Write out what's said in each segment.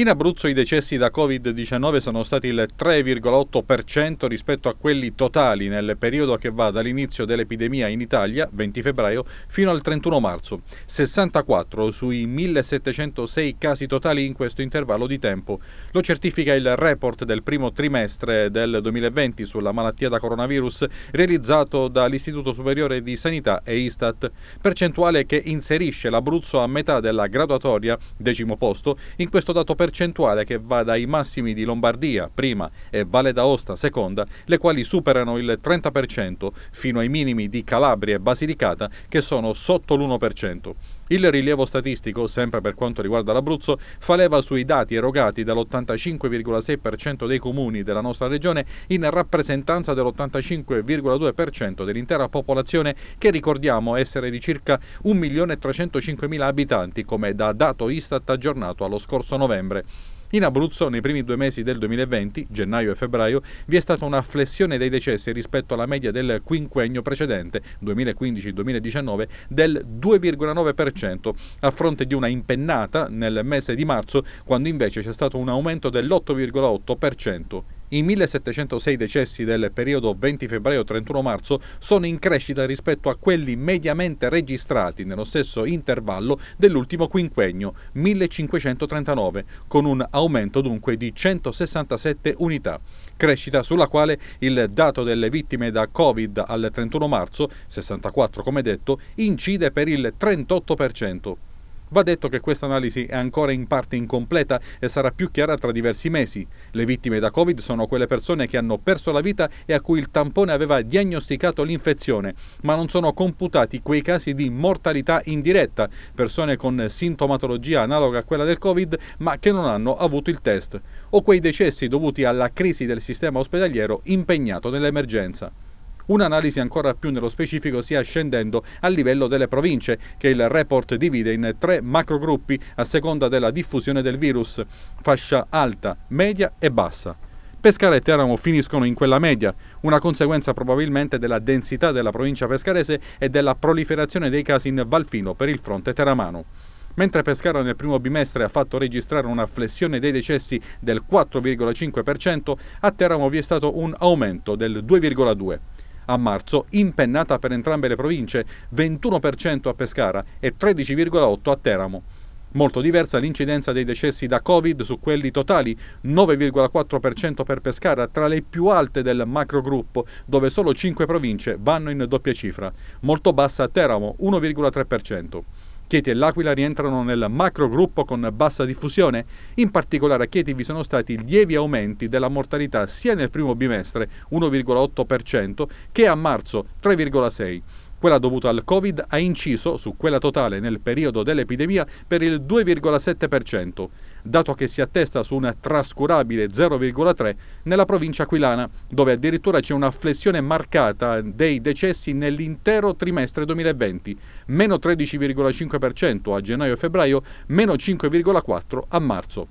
In Abruzzo i decessi da Covid-19 sono stati il 3,8% rispetto a quelli totali nel periodo che va dall'inizio dell'epidemia in Italia, 20 febbraio, fino al 31 marzo. 64 sui 1706 casi totali in questo intervallo di tempo. Lo certifica il report del primo trimestre del 2020 sulla malattia da coronavirus realizzato dall'Istituto Superiore di Sanità e Istat, percentuale che inserisce l'Abruzzo a metà della graduatoria, decimo posto, in questo dato per percentuale che va dai massimi di Lombardia, prima, e Valle d'Aosta, seconda, le quali superano il 30%, fino ai minimi di Calabria e Basilicata, che sono sotto l'1%. Il rilievo statistico, sempre per quanto riguarda l'Abruzzo, fa leva sui dati erogati dall'85,6% dei comuni della nostra regione in rappresentanza dell'85,2% dell'intera popolazione che ricordiamo essere di circa 1.305.000 abitanti come da dato Istat aggiornato allo scorso novembre. In Abruzzo, nei primi due mesi del 2020, gennaio e febbraio, vi è stata una flessione dei decessi rispetto alla media del quinquennio precedente, 2015-2019, del 2,9%, a fronte di una impennata nel mese di marzo, quando invece c'è stato un aumento dell'8,8% i 1706 decessi del periodo 20 febbraio-31 marzo sono in crescita rispetto a quelli mediamente registrati nello stesso intervallo dell'ultimo quinquennio 1539, con un aumento dunque di 167 unità crescita sulla quale il dato delle vittime da Covid al 31 marzo, 64 come detto, incide per il 38%. Va detto che questa analisi è ancora in parte incompleta e sarà più chiara tra diversi mesi. Le vittime da Covid sono quelle persone che hanno perso la vita e a cui il tampone aveva diagnosticato l'infezione, ma non sono computati quei casi di mortalità indiretta, persone con sintomatologia analoga a quella del Covid ma che non hanno avuto il test, o quei decessi dovuti alla crisi del sistema ospedaliero impegnato nell'emergenza. Un'analisi ancora più nello specifico sia scendendo al livello delle province, che il report divide in tre macrogruppi a seconda della diffusione del virus, fascia alta, media e bassa. Pescara e Teramo finiscono in quella media, una conseguenza probabilmente della densità della provincia pescarese e della proliferazione dei casi in Valfino per il fronte teramano. Mentre Pescara nel primo bimestre ha fatto registrare una flessione dei decessi del 4,5%, a Teramo vi è stato un aumento del 2,2% a marzo, impennata per entrambe le province, 21% a Pescara e 13,8% a Teramo. Molto diversa l'incidenza dei decessi da Covid su quelli totali, 9,4% per Pescara, tra le più alte del macrogruppo, dove solo 5 province vanno in doppia cifra. Molto bassa a Teramo, 1,3%. Chieti e L'Aquila rientrano nel macro gruppo con bassa diffusione. In particolare a Chieti vi sono stati lievi aumenti della mortalità sia nel primo bimestre 1,8% che a marzo 3,6%. Quella dovuta al Covid ha inciso su quella totale nel periodo dell'epidemia per il 2,7%, dato che si attesta su un trascurabile 0,3% nella provincia aquilana, dove addirittura c'è una flessione marcata dei decessi nell'intero trimestre 2020, meno 13,5% a gennaio e febbraio, meno 5,4% a marzo.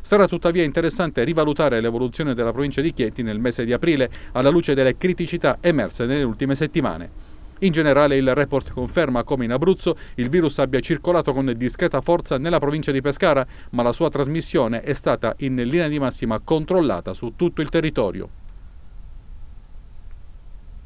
Sarà tuttavia interessante rivalutare l'evoluzione della provincia di Chieti nel mese di aprile alla luce delle criticità emerse nelle ultime settimane. In generale il report conferma come in Abruzzo il virus abbia circolato con discreta forza nella provincia di Pescara, ma la sua trasmissione è stata in linea di massima controllata su tutto il territorio.